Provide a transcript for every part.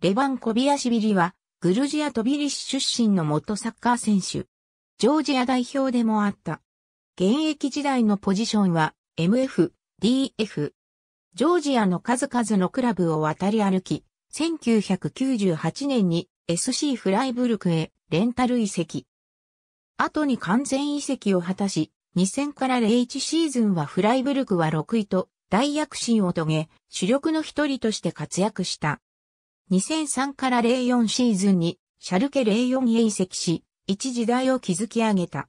レバン・コビアシビリは、グルジア・トビリシ出身の元サッカー選手。ジョージア代表でもあった。現役時代のポジションは、MF、DF。ジョージアの数々のクラブを渡り歩き、1998年に SC フライブルクへレンタル移籍。後に完全移籍を果たし、2000から01シーズンはフライブルクは6位と大躍進を遂げ、主力の一人として活躍した。2003から04シーズンにシャルケ04へ移籍し、一時代を築き上げた。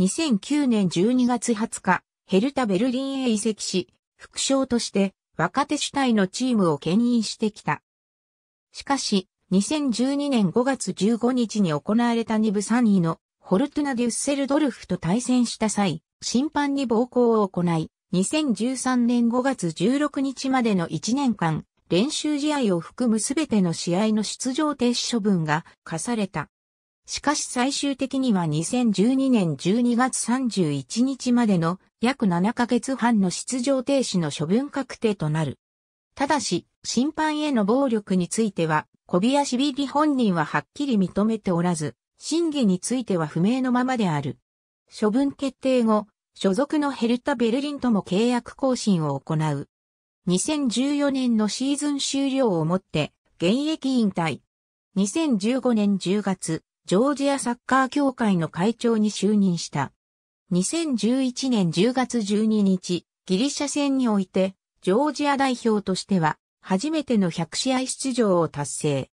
2009年12月20日、ヘルタ・ベルリンへ移籍し、副将として若手主体のチームを牽引してきた。しかし、2012年5月15日に行われた2部3位のホルトゥナ・デュッセルドルフと対戦した際、審判に暴行を行い、2013年5月16日までの1年間、練習試合を含むすべての試合の出場停止処分が課された。しかし最終的には2012年12月31日までの約7ヶ月半の出場停止の処分確定となる。ただし、審判への暴力については、コビアシビリ本人ははっきり認めておらず、審議については不明のままである。処分決定後、所属のヘルタ・ベルリンとも契約更新を行う。2014年のシーズン終了をもって、現役引退。2015年10月、ジョージアサッカー協会の会長に就任した。2011年10月12日、ギリシャ戦において、ジョージア代表としては、初めての100試合出場を達成。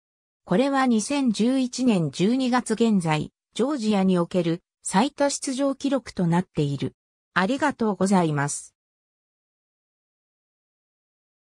これは2011年12月現在、ジョージアにおける最多出場記録となっている。ありがとうございます。